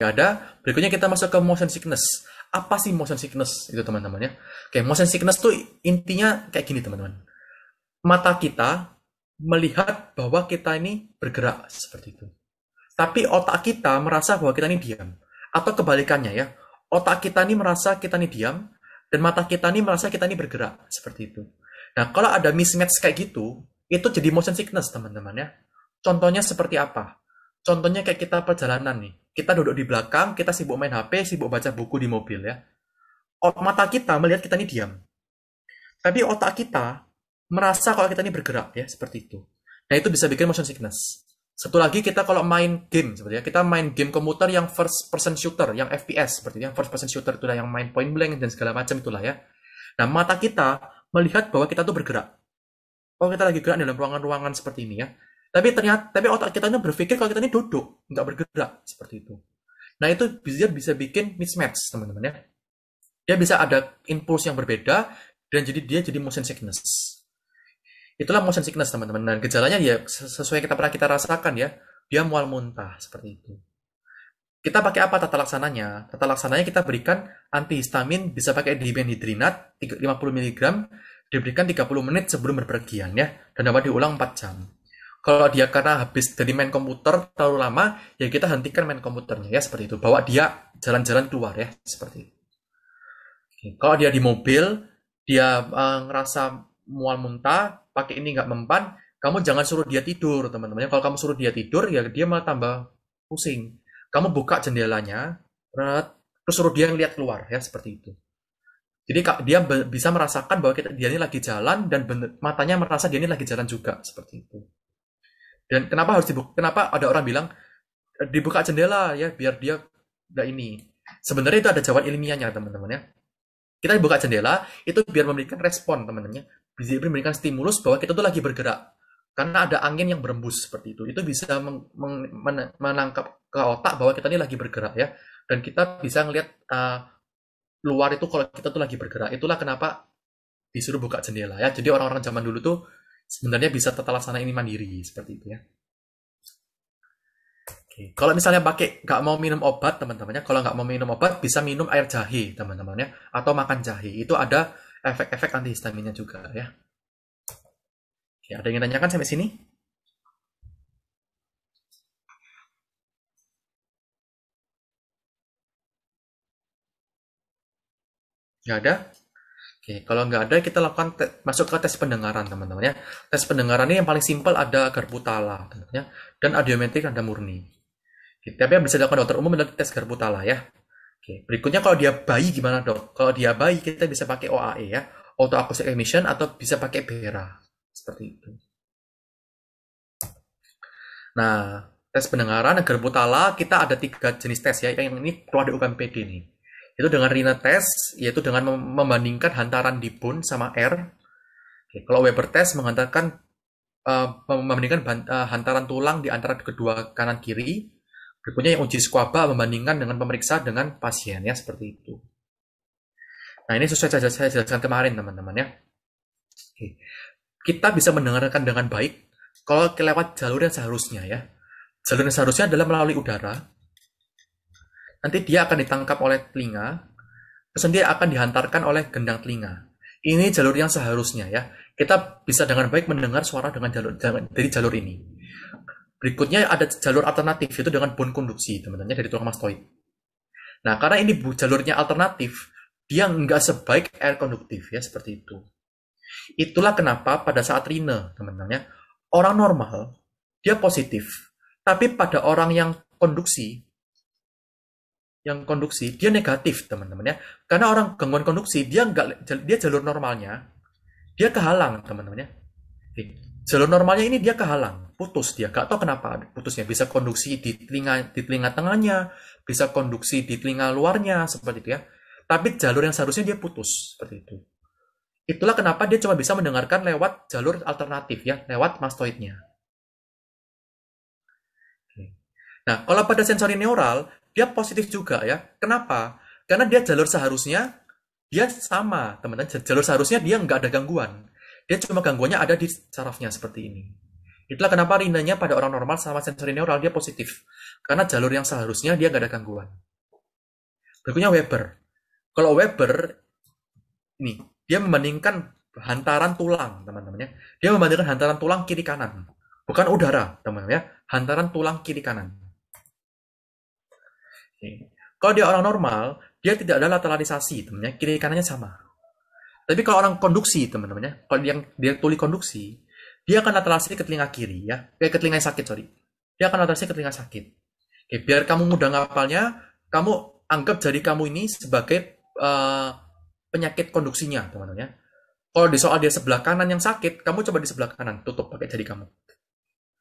Gak ada. Berikutnya kita masuk ke motion sickness. Apa sih motion sickness itu teman-teman ya? Oke, motion sickness tuh intinya kayak gini teman-teman. Mata kita melihat bahwa kita ini bergerak seperti itu. Tapi otak kita merasa bahwa kita ini diam. Atau kebalikannya ya. Otak kita ini merasa kita ini diam dan mata kita ini merasa kita ini bergerak seperti itu. Nah, kalau ada mismatch kayak gitu, itu jadi motion sickness teman-teman ya. Contohnya seperti apa? Contohnya kayak kita perjalanan nih kita duduk di belakang, kita sibuk main HP, sibuk baca buku di mobil ya. Mata kita melihat kita ini diam. Tapi otak kita merasa kalau kita ini bergerak ya, seperti itu. Nah itu bisa bikin motion sickness. Satu lagi kita kalau main game seperti ya, kita main game komputer yang first person shooter, yang FPS seperti ya, yang first person shooter itulah yang main point blank dan segala macam itulah ya. Nah mata kita melihat bahwa kita tuh bergerak. Oh kita lagi gerak dalam ruangan-ruangan seperti ini ya tapi ternyata tapi otak kita ini berpikir kalau kita ini duduk nggak bergerak seperti itu nah itu bisa bisa bikin mismatch teman-teman ya dia bisa ada impuls yang berbeda dan jadi dia jadi motion sickness itulah motion sickness teman-teman dan gejalanya ya sesuai kita pernah kita rasakan ya dia mual muntah seperti itu kita pakai apa tata laksananya? Tata laksananya kita berikan antihistamin bisa pakai dibenhidrinat 50 mg diberikan 30 menit sebelum berpergian ya dan dapat diulang 4 jam. Kalau dia karena habis dari main komputer terlalu lama, ya kita hentikan main komputernya ya seperti itu. Bawa dia jalan-jalan keluar ya seperti itu. Oke. Kalau dia di mobil, dia uh, ngerasa mual muntah, pakai ini nggak mempan, kamu jangan suruh dia tidur teman-teman. Kalau kamu suruh dia tidur, ya dia malah tambah pusing. Kamu buka jendelanya, terus suruh dia ngeliat keluar ya seperti itu. Jadi dia bisa merasakan bahwa kita, dia ini lagi jalan dan bener, matanya merasa dia ini lagi jalan juga seperti itu dan kenapa harus dibuka kenapa ada orang bilang eh, dibuka jendela ya biar dia nggak ini sebenarnya itu ada jawaban ilmiahnya teman-teman ya kita buka jendela itu biar memberikan respon teman ya. bisa memberikan stimulus bahwa kita tuh lagi bergerak karena ada angin yang berembus seperti itu itu bisa menangkap ke otak bahwa kita ini lagi bergerak ya dan kita bisa ngelihat uh, luar itu kalau kita tuh lagi bergerak itulah kenapa disuruh buka jendela ya jadi orang-orang zaman dulu tuh sebenarnya bisa tata laksana ini mandiri seperti itu ya. Oke. Kalau misalnya pakai nggak mau minum obat teman-temannya, kalau nggak mau minum obat bisa minum air jahe teman-temannya atau makan jahe itu ada efek-efek antihistaminnya juga ya. Oke, ada yang tanyakan sampai sini? Nggak ada? Oke, kalau nggak ada kita lakukan masuk ke tes pendengaran teman-teman ya. Tes pendengaran ini yang paling simpel ada teman-teman, tentunya dan audiometrik ada murni. Oke, tapi yang bisa dilakukan dokter umum adalah tes garputala ya. Oke, berikutnya kalau dia bayi gimana dok? Kalau dia bayi kita bisa pakai OAE ya, auto acoustic emission atau bisa pakai BERA seperti itu. Nah, tes pendengaran garputala kita ada tiga jenis tes ya. Yang ini keluar di UKMPD nih itu dengan Rina test yaitu dengan membandingkan hantaran di pun sama R Oke, kalau Weber test menghantarkan uh, membandingkan eh, hantaran tulang di antara kedua kanan kiri berikutnya yang uji skuaba membandingkan dengan pemeriksa dengan pasien ya seperti itu nah ini sesuai saja saya jelaskan kemarin teman-teman ya Oke. kita bisa mendengarkan dengan baik kalau lewat jalur yang seharusnya ya jalur yang seharusnya adalah melalui udara Nanti dia akan ditangkap oleh telinga, kemudian dia akan dihantarkan oleh gendang telinga. Ini jalur yang seharusnya ya. Kita bisa dengan baik mendengar suara dengan jalur dari jalur ini. Berikutnya ada jalur alternatif itu dengan bone konduksi, teman-teman dari tulang mastoid. Nah, karena ini jalurnya alternatif, dia nggak sebaik air konduktif ya seperti itu. Itulah kenapa pada saat Rina, teman-teman orang normal dia positif, tapi pada orang yang konduksi yang konduksi dia negatif teman-teman ya karena orang gangguan konduksi dia nggak dia jalur normalnya dia kehalang teman-teman ya jalur normalnya ini dia kehalang putus dia nggak tahu kenapa putusnya bisa konduksi di telinga di telinga tengahnya bisa konduksi di telinga luarnya seperti itu ya tapi jalur yang seharusnya dia putus seperti itu itulah kenapa dia cuma bisa mendengarkan lewat jalur alternatif ya lewat mastoidnya Nah, kalau pada sensori neural, dia positif juga ya. Kenapa? Karena dia jalur seharusnya dia sama, teman-teman. Jalur seharusnya dia nggak ada gangguan. Dia cuma gangguannya ada di sarafnya seperti ini. Itulah kenapa rindanya pada orang normal sama sensori neural dia positif. Karena jalur yang seharusnya dia nggak ada gangguan. Berikutnya Weber. Kalau Weber, nih, dia membandingkan hantaran tulang, teman-teman ya. Dia membandingkan hantaran tulang kiri kanan. Bukan udara, teman-teman ya. Hantaran tulang kiri kanan kalau dia orang normal, dia tidak ada lateralisasi, temennya kiri kanannya sama. Tapi kalau orang konduksi, teman-temannya, kalau yang dia tuli konduksi, dia akan lateralisasi ke telinga kiri, ya, eh, ke telinga yang sakit, sorry. Dia akan lateralisasi ke telinga sakit. Oke, biar kamu mudah ngapalnya, kamu anggap jari kamu ini sebagai uh, penyakit konduksinya, teman-teman ya. Kalau di soal dia sebelah kanan yang sakit, kamu coba di sebelah kanan, tutup pakai jari kamu.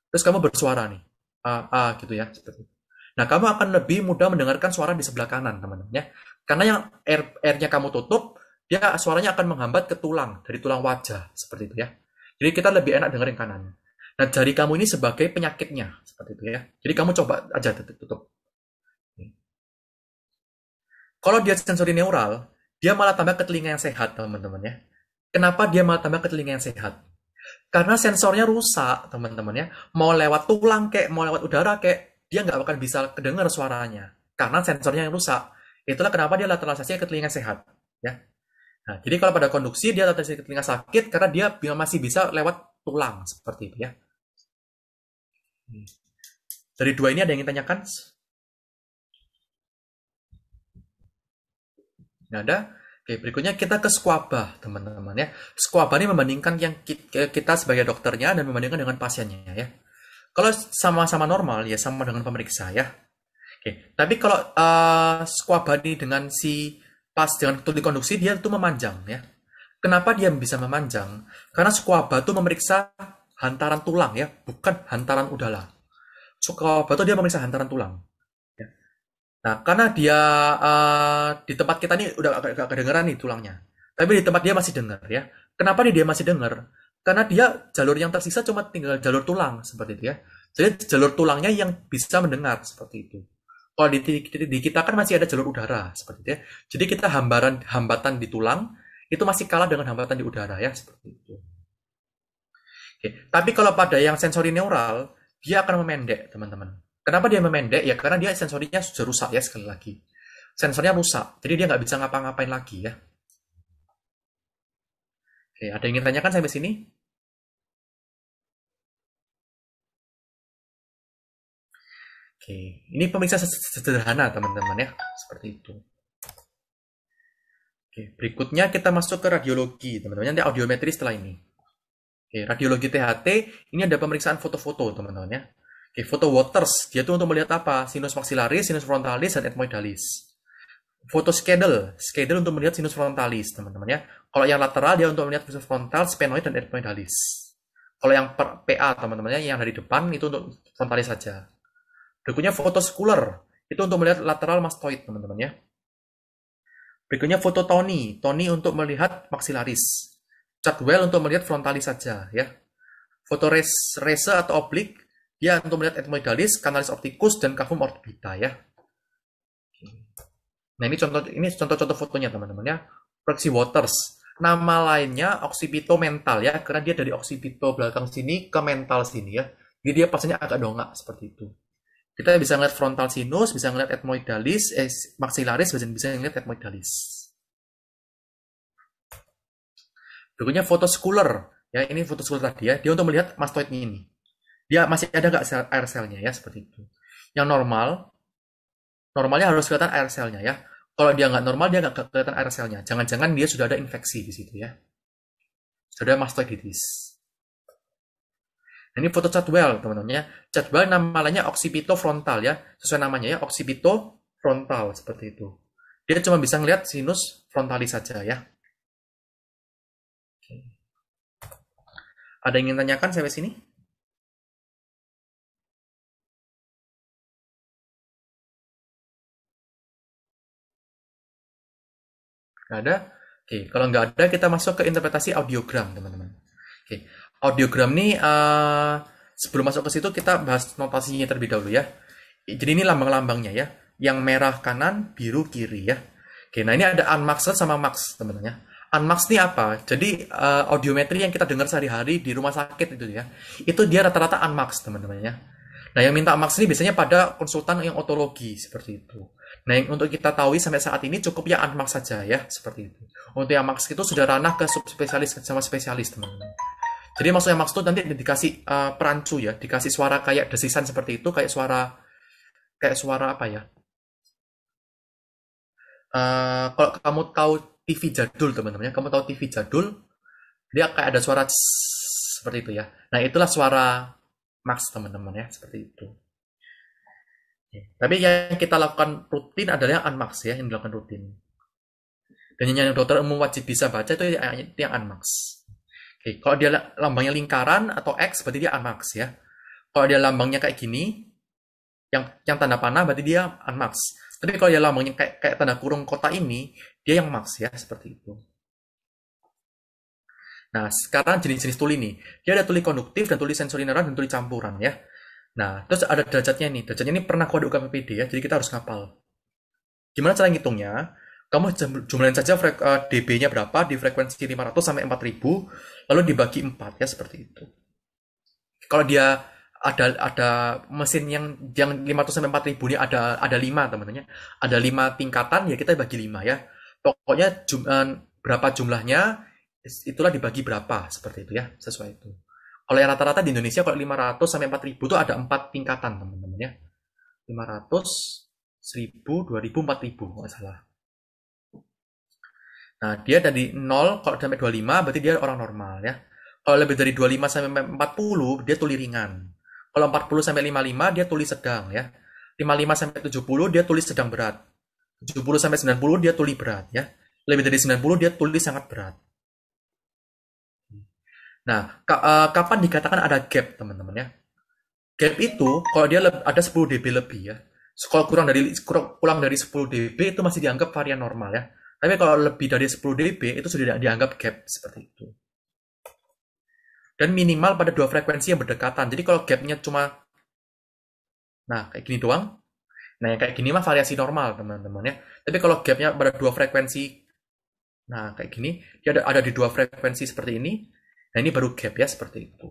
Terus kamu bersuara nih, ah, a gitu ya, seperti itu. Nah, kamu akan lebih mudah mendengarkan suara di sebelah kanan, teman-teman ya. Karena yang r airnya kamu tutup, dia suaranya akan menghambat ke tulang dari tulang wajah seperti itu ya. Jadi kita lebih enak dengerin kanan. Nah, jari kamu ini sebagai penyakitnya seperti itu ya. Jadi kamu coba aja tutup. Kalau dia sensori neural, dia malah tambah ke telinga yang sehat, teman-teman ya. Kenapa dia malah tambah ke telinga yang sehat? Karena sensornya rusak, teman-teman ya. Mau lewat tulang kek, mau lewat udara kek, dia nggak akan bisa kedengar suaranya karena sensornya yang rusak. Itulah kenapa dia lateralisasi ke telinga sehat. Ya. Nah, jadi kalau pada konduksi dia lateralisasi ke telinga sakit karena dia masih bisa lewat tulang seperti itu ya. Dari dua ini ada yang ingin tanyakan? Nggak ada? Oke, berikutnya kita ke skuaba, teman-teman ya. Skuaba ini membandingkan yang kita sebagai dokternya dan membandingkan dengan pasiennya ya. Kalau sama-sama normal ya sama dengan pemeriksa ya. Oke, tapi kalau uh, eh, squabani dengan si pas dengan tuli konduksi dia itu memanjang ya. Kenapa dia bisa memanjang? Karena skuaba itu memeriksa hantaran tulang ya, bukan hantaran udara. Skuaba itu dia memeriksa hantaran tulang. Ya. Nah, karena dia uh, di tempat kita ini udah agak, agak kedengeran nih tulangnya. Tapi di tempat dia masih dengar ya. Kenapa dia masih dengar? karena dia jalur yang tersisa cuma tinggal jalur tulang seperti itu ya. Jadi jalur tulangnya yang bisa mendengar seperti itu. Kalau di, di, di kita kan masih ada jalur udara seperti itu ya. Jadi kita hambaran hambatan di tulang itu masih kalah dengan hambatan di udara ya seperti itu. Oke. Tapi kalau pada yang sensori neural dia akan memendek teman-teman. Kenapa dia memendek? Ya karena dia sensorinya sudah rusak ya sekali lagi. Sensornya rusak, jadi dia nggak bisa ngapa-ngapain lagi ya. Oke, ada yang ingin tanyakan sampai sini? Oke, ini pemeriksaan sederhana teman-teman ya, seperti itu. Oke, berikutnya kita masuk ke radiologi teman-teman. Nanti audiometri setelah ini. Oke, radiologi THT ini ada pemeriksaan foto-foto teman-teman ya. Oke, foto Waters dia tuh untuk melihat apa? Sinus maxillaris, sinus frontalis, dan etmoidalis. Foto schedule, schedule untuk melihat sinus frontalis teman-teman ya. Kalau yang lateral dia untuk melihat visus frontal, sphenoid dan etmoidalis. Kalau yang per PA teman-temannya yang dari depan itu untuk frontalis saja. Berikutnya foto fotoskuler itu untuk melihat lateral mastoid teman-teman ya. Berikutnya tony, tony untuk melihat maxillaris. Chadwell untuk melihat frontalis saja ya. Foto Fotorese atau oblik dia untuk melihat etmoidalis, kanalis optikus dan kafum orbita ya. Nah ini contoh ini contoh-contoh fotonya teman-teman ya. Proxy Waters nama lainnya oksipito mental ya, karena dia dari oksipito belakang sini ke mental sini ya. Jadi dia pasnya agak dongak seperti itu. Kita bisa ngeliat frontal sinus, bisa ngeliat etmoidalis, eh, maxillaris, bisa, bisa ngeliat etmoidalis. Berikutnya fotoskuler. Ya, ini fotoskuler tadi ya. Dia untuk melihat mastoid ini. Dia masih ada nggak sel, air selnya ya, seperti itu. Yang normal, normalnya harus kelihatan air selnya ya kalau dia nggak normal dia nggak kelihatan air selnya. Jangan-jangan dia sudah ada infeksi di situ ya. Sudah ada mastoiditis. Nah, ini foto Chadwell teman-teman ya. Chadwell namanya occipito frontal ya. Sesuai namanya ya occipito frontal seperti itu. Dia cuma bisa ngelihat sinus frontalis saja ya. Ada yang ingin tanyakan sampai sini? Nggak ada? Oke, okay. kalau nggak ada kita masuk ke interpretasi audiogram, teman-teman. Oke, okay. audiogram ini uh, eh, sebelum masuk ke situ kita bahas notasinya terlebih dahulu ya. Jadi ini lambang-lambangnya ya. Yang merah kanan, biru kiri ya. Oke, nah ini ada unmaxed sama max, teman-teman ya. Unmax ini apa? Jadi uh, audiometri yang kita dengar sehari-hari di rumah sakit itu ya. Itu dia rata-rata unmax, teman-teman ya. Nah, yang minta maks ini biasanya pada konsultan yang otologi seperti itu. Nah, yang untuk kita tahu sampai saat ini cukup yang anmax saja ya, seperti itu. Untuk yang maks itu sudah ranah ke subspesialis sama spesialis, teman-teman. Jadi maksudnya maks itu nanti dikasih uh, perancu ya, dikasih suara kayak desisan seperti itu, kayak suara kayak suara apa ya? Uh, kalau kamu tahu TV jadul, teman-teman ya, kamu tahu TV jadul, dia kayak ada suara seperti itu ya. Nah, itulah suara Max teman-teman ya seperti itu. Ya, tapi yang kita lakukan rutin adalah unmax ya yang dilakukan rutin. Dan yang dokter umum wajib bisa baca itu yang, unmax. Oke, kalau dia lambangnya lingkaran atau X berarti dia unmax ya. Kalau dia lambangnya kayak gini, yang yang tanda panah berarti dia unmax. Tapi kalau dia lambangnya kayak, kayak tanda kurung kota ini, dia yang max ya seperti itu. Nah, sekarang jenis-jenis tuli ini Dia ada tuli konduktif dan tuli neuron dan tuli campuran ya. Nah, terus ada derajatnya nih. Derajatnya ini pernah kode UKPPD ya, jadi kita harus ngapal. Gimana cara ngitungnya? Kamu jumlahin saja uh, dB-nya berapa di frekuensi 500 sampai 4000, lalu dibagi 4 ya seperti itu. Kalau dia ada ada mesin yang yang 500 sampai 4000 ini ada ada 5 teman-teman Ada 5 tingkatan ya kita bagi 5 ya. Pokoknya jum, eh, berapa jumlahnya itulah dibagi berapa seperti itu ya sesuai itu kalau yang rata-rata di Indonesia kalau 500 sampai 4000 itu ada empat tingkatan teman-teman ya 500 1000 2000 4000 nggak salah nah dia dari 0 kalau sampai 25 berarti dia orang normal ya kalau lebih dari 25 sampai 40 dia tuli ringan kalau 40 sampai 55 dia tuli sedang ya 55 sampai 70 dia tuli sedang berat 70 sampai 90 dia tuli berat ya lebih dari 90 dia tuli sangat berat Nah, ka uh, kapan dikatakan ada gap, teman-teman ya? Gap itu kalau dia ada 10 dB lebih ya. Kalau kurang dari kurang, kurang dari 10 dB itu masih dianggap varian normal ya. Tapi kalau lebih dari 10 dB itu sudah dianggap gap seperti itu. Dan minimal pada dua frekuensi yang berdekatan. Jadi kalau gapnya cuma nah kayak gini doang, nah yang kayak gini mah variasi normal teman-teman ya. Tapi kalau gapnya pada dua frekuensi, nah kayak gini, dia ada, ada di dua frekuensi seperti ini, Nah ini baru gap ya seperti itu.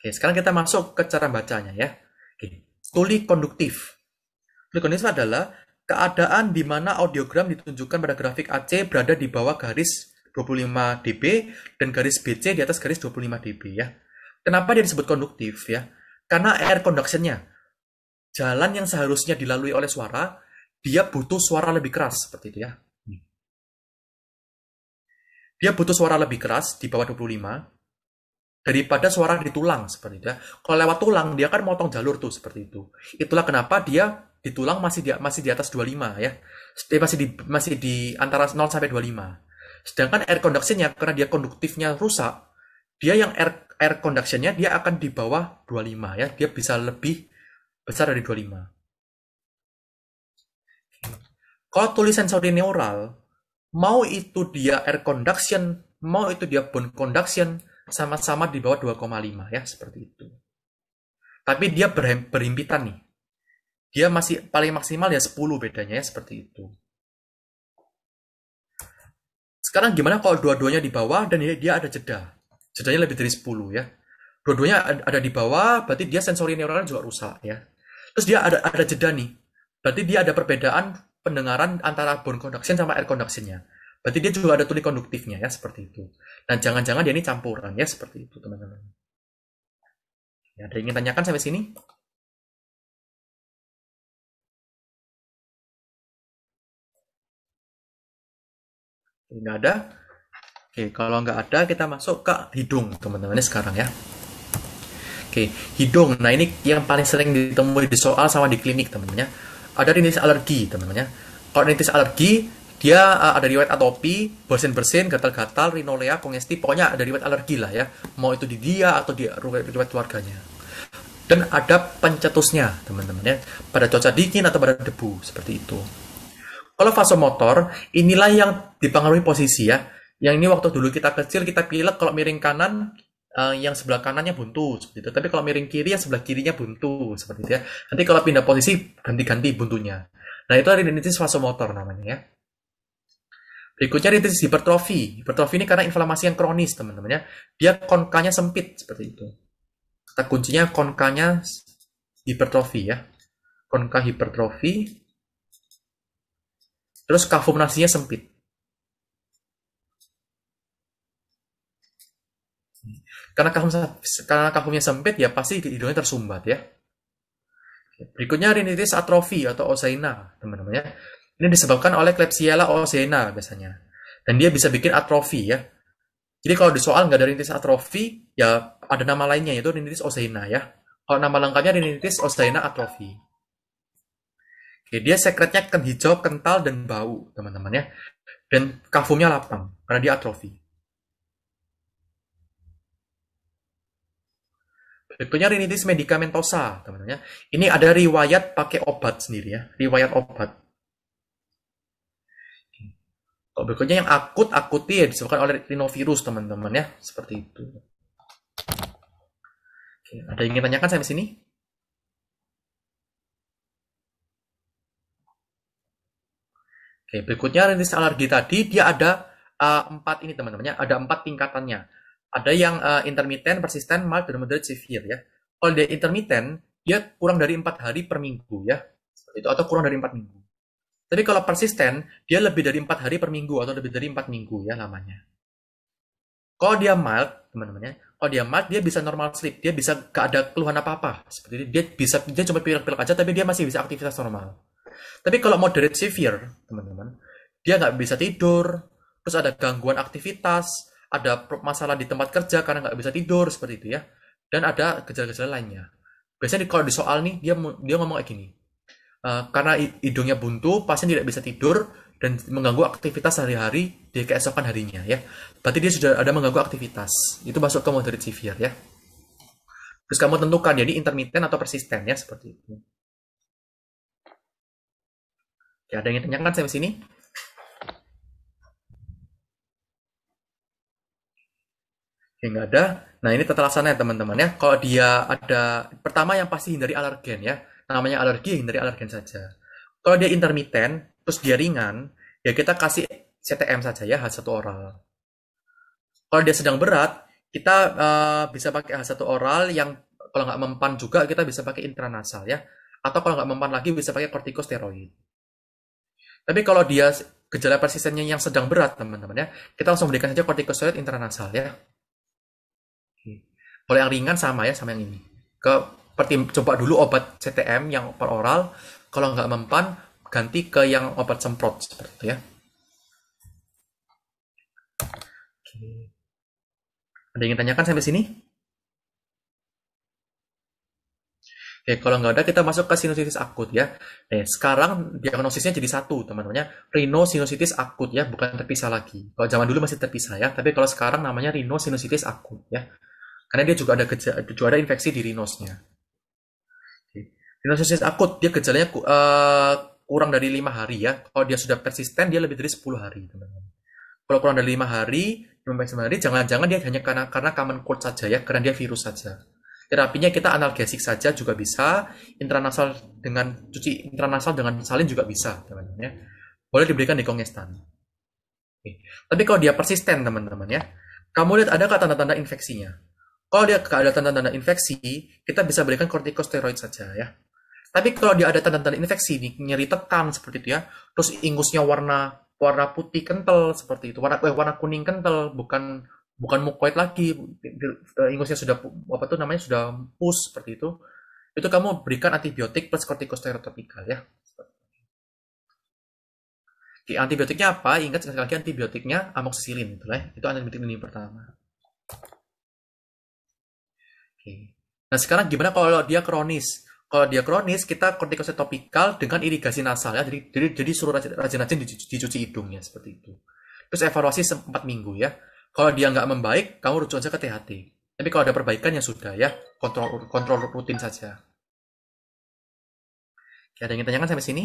Oke, sekarang kita masuk ke cara bacanya ya. Oke, tuli konduktif. Tuli konduktif adalah keadaan di mana audiogram ditunjukkan pada grafik AC berada di bawah garis 25 dB dan garis BC di atas garis 25 dB ya. Kenapa dia disebut konduktif ya? Karena air conductionnya. Jalan yang seharusnya dilalui oleh suara, dia butuh suara lebih keras seperti itu ya dia butuh suara lebih keras di bawah 25 daripada suara di tulang seperti itu ya. Kalau lewat tulang dia kan motong jalur tuh seperti itu. Itulah kenapa dia di tulang masih di, masih di atas 25 ya. Dia masih di masih di antara 0 sampai 25. Sedangkan air conductionnya karena dia konduktifnya rusak, dia yang air air conductionnya dia akan di bawah 25 ya. Dia bisa lebih besar dari 25. Kalau tulisan saudi neural, mau itu dia air conduction, mau itu dia bone conduction, sama-sama di bawah 2,5 ya, seperti itu. Tapi dia berhimpitan nih. Dia masih paling maksimal ya 10 bedanya ya, seperti itu. Sekarang gimana kalau dua-duanya di bawah dan dia ada jeda? Jedanya lebih dari 10 ya. Dua-duanya ada di bawah, berarti dia sensori neuronal juga rusak ya. Terus dia ada ada jeda nih. Berarti dia ada perbedaan pendengaran antara bone conduction sama air conductionnya. Berarti dia juga ada tuli konduktifnya ya seperti itu. Dan jangan-jangan dia ini campuran ya seperti itu teman-teman. Ya, ada yang ingin tanyakan sampai sini? Tidak ada. Oke, kalau nggak ada kita masuk ke hidung teman-temannya sekarang ya. Oke, hidung. Nah ini yang paling sering ditemui di soal sama di klinik teman-temannya ada rinitis alergi teman-teman ya kalau rinitis alergi dia uh, ada riwayat atopi, bersin-bersin, gatal-gatal, rinolea, kongesti pokoknya ada riwayat alergi lah ya. Mau itu di dia atau di riwayat keluarganya. Dan ada pencetusnya, teman-teman ya. Pada cuaca dingin atau pada debu, seperti itu. Kalau vasomotor, inilah yang dipengaruhi posisi ya. Yang ini waktu dulu kita kecil, kita pilek kalau miring kanan, uh, yang sebelah kanannya buntu seperti itu. Tapi kalau miring kiri yang sebelah kirinya buntu seperti itu ya. Nanti kalau pindah posisi ganti-ganti buntunya. Nah itu rinitis vasomotor namanya ya. Berikutnya rinitis hipertrofi. Hipertrofi ini karena inflamasi yang kronis teman temannya Dia konkanya sempit seperti itu. Kata kuncinya konkanya hipertrofi ya. Konka hipertrofi. Terus kavumnasinya sempit. Karena kafum karena kafumnya sempit ya pasti hidungnya tersumbat ya. Berikutnya rinitis atrofi atau oseina, teman-teman ya. Ini disebabkan oleh klepsiella oseina biasanya. Dan dia bisa bikin atrofi ya. Jadi kalau di soal nggak ada rinitis atrofi, ya ada nama lainnya yaitu rinitis oseina ya. Kalau nama lengkapnya rinitis oseina atrofi. Oke, dia sekretnya hijau, kental dan bau, teman-teman ya. Dan kafumnya lapang karena dia atrofi. Berikutnya rinitis medikamentosa, teman-teman ya. Ini ada riwayat pakai obat sendiri ya, riwayat obat. Kalau berikutnya yang akut akuti ya disebabkan oleh rinovirus, teman-teman ya, seperti itu. Oke, ada yang ingin tanyakan saya di sini? Oke, berikutnya rinitis alergi tadi dia ada uh, empat ini teman teman ya, ada empat tingkatannya ada yang uh, intermittent, persisten, mild, dan moderate severe ya. Kalau dia intermittent, dia kurang dari empat hari per minggu ya, itu atau kurang dari empat minggu. Tapi kalau persisten, dia lebih dari empat hari per minggu atau lebih dari empat minggu ya lamanya. Kalau dia mild, teman teman ya, kalau dia mild, dia bisa normal sleep, dia bisa gak ada keluhan apa-apa. Seperti itu, dia bisa, dia cuma pilek-pilek aja, tapi dia masih bisa aktivitas normal. Tapi kalau moderate severe, teman-teman, dia nggak bisa tidur, terus ada gangguan aktivitas, ada masalah di tempat kerja karena nggak bisa tidur seperti itu ya dan ada gejala-gejala lainnya biasanya kalau di soal nih dia dia ngomong kayak gini uh, karena hidungnya buntu pasien tidak bisa tidur dan mengganggu aktivitas sehari-hari di keesokan harinya ya berarti dia sudah ada mengganggu aktivitas itu masuk ke moderate severe ya terus kamu tentukan jadi intermittent atau persisten ya seperti itu ya ada yang ditanyakan sampai sini nggak ada. Nah ini tetelasannya teman-teman ya. Kalau dia ada pertama yang pasti hindari alergen ya. Namanya alergi hindari alergen saja. Kalau dia intermiten terus dia ringan ya kita kasih CTM saja ya H1 oral. Kalau dia sedang berat kita uh, bisa pakai H1 oral yang kalau nggak mempan juga kita bisa pakai intranasal ya. Atau kalau nggak mempan lagi bisa pakai kortikosteroid. Tapi kalau dia gejala persistennya yang sedang berat teman-teman ya, kita langsung berikan saja kortikosteroid intranasal ya. Kalau yang ringan sama ya sama yang ini. Ke pertim coba dulu obat CTM yang per oral. Kalau nggak mempan, ganti ke yang obat semprot seperti itu ya. Oke. Ada yang ingin tanyakan sampai sini? Oke, kalau nggak ada kita masuk ke sinusitis akut ya. Nah, sekarang diagnosisnya jadi satu teman-temannya, rhinosinusitis akut ya, bukan terpisah lagi. Kalau zaman dulu masih terpisah ya, tapi kalau sekarang namanya rhinosinusitis akut ya. Karena dia juga ada gejala, juga ada infeksi di rinosnya. Rhinosinusitis akut, dia gejalanya uh, kurang dari lima hari ya. Kalau dia sudah persisten, dia lebih dari 10 hari, teman-teman. Kalau kurang dari lima hari, lima hari, jangan-jangan dia hanya karena karena common cold saja ya, karena dia virus saja. Terapinya kita analgesik saja juga bisa, intranasal dengan cuci intranasal dengan salin juga bisa, teman-teman ya. Boleh diberikan di kongestan. Oke. Tapi kalau dia persisten, teman-teman ya, kamu lihat ada tanda-tanda infeksinya. Kalau dia ada tanda-tanda infeksi, kita bisa berikan kortikosteroid saja ya. Tapi kalau dia ada tanda-tanda infeksi, nih nyeri tekan seperti itu ya, terus ingusnya warna warna putih kental seperti itu, warna eh, warna kuning kental, bukan bukan mukoid lagi, eh, ingusnya sudah apa tuh namanya sudah pus seperti itu, itu kamu berikan antibiotik plus kortikosteroid topikal ya. Oke, antibiotiknya apa? Ingat sekali lagi antibiotiknya amoxicillin, itu, ya. itu antibiotik ini pertama. Oke. Nah sekarang gimana kalau dia kronis? Kalau dia kronis, kita kortikosteroid topikal dengan irigasi nasal ya. Jadi jadi, jadi suruh rajin-rajin dicuci, dicuci hidungnya seperti itu. Terus evaluasi 4 minggu ya. Kalau dia nggak membaik, kamu rujuk aja ke THT. Tapi kalau ada perbaikan ya sudah ya, kontrol kontrol rutin saja. Oke, ada yang ditanyakan sampai sini?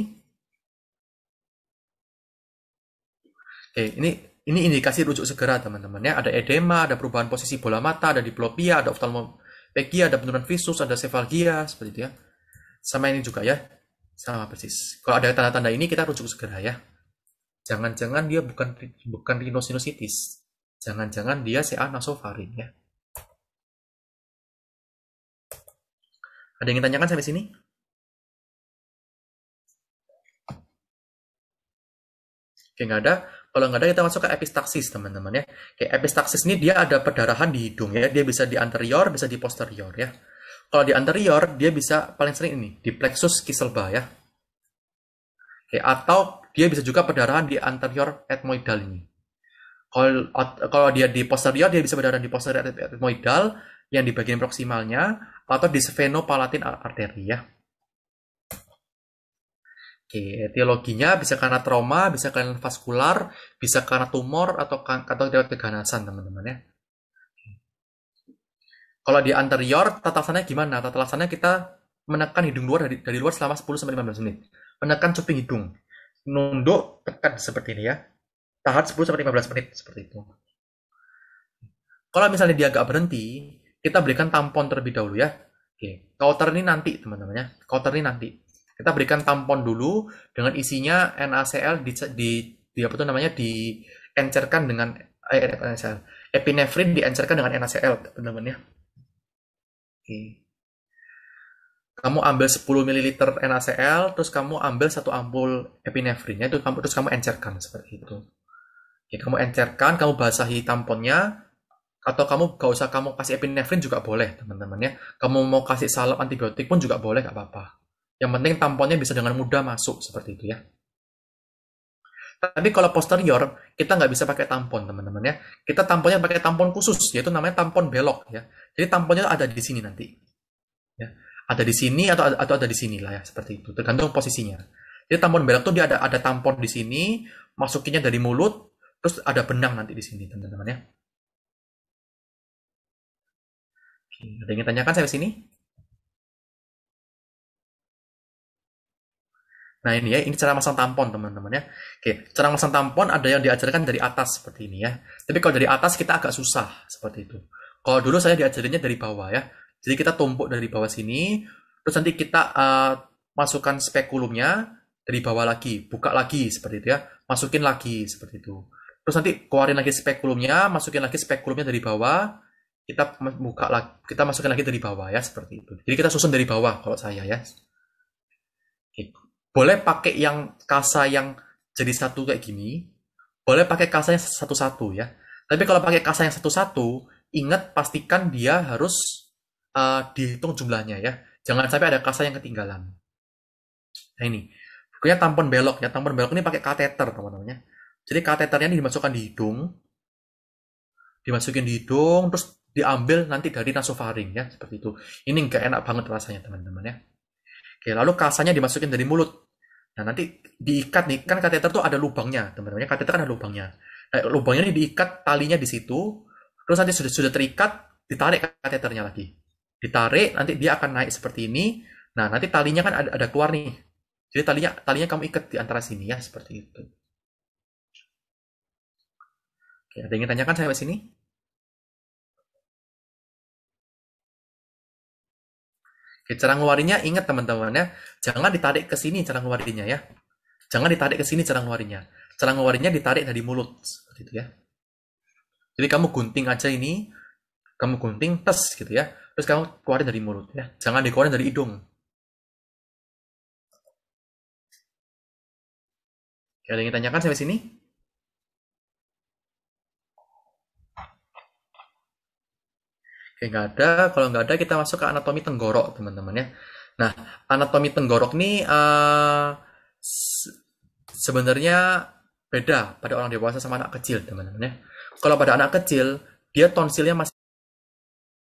Oke, ini ini indikasi rujuk segera teman-teman ya. Ada edema, ada perubahan posisi bola mata, ada diplopia, ada oftalmo Pegi ada penurunan visus, ada sefalgia seperti itu ya. Sama ini juga ya, sama persis. Kalau ada tanda-tanda ini kita rujuk segera ya. Jangan-jangan dia bukan bukan rhinosinusitis. Jangan-jangan dia CA nasofaring ya. Ada yang ingin tanyakan sampai sini? Oke, nggak ada kalau nggak ada kita masuk ke epistaxis teman-teman ya. Kayak epistaxis ini dia ada perdarahan di hidung ya, dia bisa di anterior, bisa di posterior ya. Kalau di anterior dia bisa paling sering ini di plexus kiselba ya. Oke, atau dia bisa juga perdarahan di anterior etmoidal ini. Kalau, kalau dia di posterior dia bisa berdarah di posterior etmoidal yang di bagian proksimalnya atau di sphenopalatin arteri ya. Oke, etiologinya bisa karena trauma, bisa karena vaskular, bisa karena tumor atau kan, atau lewat keganasan, teman-teman ya. Kalau di anterior, tata gimana? Tata kita menekan hidung luar dari, dari luar selama 10 sampai 15 menit. Menekan cuping hidung. Nunduk, tekan seperti ini ya. Tahan 10 sampai 15 menit seperti itu. Kalau misalnya dia agak berhenti, kita berikan tampon terlebih dahulu ya. Oke, kauter ini nanti teman-teman ya. Kauter ini nanti. Kita berikan tampon dulu dengan isinya NaCl di, di, di apa tuh namanya diencerkan dengan eh, NaCl. Eh, eh, epinefrin diencerkan dengan NaCl, teman-teman ya. Oke. Kamu ambil 10 ml NaCl, terus kamu ambil satu ampul epinefrinnya, itu kamu terus kamu encerkan seperti itu. Oke, kamu encerkan, kamu basahi tamponnya, atau kamu gak usah kamu kasih epinefrin juga boleh teman-teman ya kamu mau kasih salep antibiotik pun juga boleh gak apa-apa yang penting tamponnya bisa dengan mudah masuk seperti itu ya. Tapi kalau posterior, kita nggak bisa pakai tampon, teman-teman ya. Kita tamponnya pakai tampon khusus, yaitu namanya tampon belok ya. Jadi tamponnya ada di sini nanti. Ya. Ada di sini atau atau ada di sini lah ya, seperti itu. Tergantung posisinya. Jadi tampon belok tuh dia ada ada tampon di sini, masukinnya dari mulut, terus ada benang nanti di sini, teman-teman ya. Oke, ada yang saya di sini? Nah ini ya, ini cara masang tampon teman-teman ya. Oke, cara masang tampon ada yang diajarkan dari atas seperti ini ya. Tapi kalau dari atas kita agak susah seperti itu. Kalau dulu saya diajarinnya dari bawah ya. Jadi kita tumpuk dari bawah sini, terus nanti kita uh, masukkan spekulumnya dari bawah lagi, buka lagi seperti itu ya, masukin lagi seperti itu. Terus nanti keluarin lagi spekulumnya, masukin lagi spekulumnya dari bawah, kita buka lagi, kita masukin lagi dari bawah ya seperti itu. Jadi kita susun dari bawah kalau saya ya boleh pakai yang kasa yang jadi satu kayak gini, boleh pakai kasa yang satu-satu ya. Tapi kalau pakai kasa yang satu-satu, ingat pastikan dia harus uh, dihitung jumlahnya ya. Jangan sampai ada kasa yang ketinggalan. Nah ini, bukunya tampon belok ya. Tampon belok ini pakai kateter teman-temannya. Jadi kateternya ini dimasukkan di hidung, dimasukin di hidung, terus diambil nanti dari nasofaring ya seperti itu. Ini nggak enak banget rasanya teman-teman ya. Oke, lalu kasanya dimasukin dari mulut Nah nanti diikat nih kan kateter tuh ada lubangnya teman-temannya kateter kan ada lubangnya. Nah, lubangnya ini diikat talinya di situ, terus nanti sudah sudah terikat ditarik kateternya lagi, ditarik nanti dia akan naik seperti ini. Nah nanti talinya kan ada, ada keluar nih, jadi talinya talinya kamu ikat di antara sini ya seperti itu. Oke, ada yang ingin tanyakan sampai sini? Oke, cara ngeluarinnya ingat teman-teman ya, jangan ditarik ke sini cara ngeluarinnya ya. Jangan ditarik ke sini cara ngeluarinnya. Cara ngeluarinnya ditarik dari mulut seperti itu ya. Jadi kamu gunting aja ini, kamu gunting tes gitu ya. Terus kamu keluarin dari mulut ya. Jangan dikeluarin dari hidung. Oke, ada yang tanyakan sampai sini? Oke, nggak ada. Kalau nggak ada, kita masuk ke anatomi tenggorok, teman-teman ya. Nah, anatomi tenggorok ini uh, eh, se sebenarnya beda pada orang dewasa sama anak kecil, teman-teman ya. Kalau pada anak kecil, dia tonsilnya masih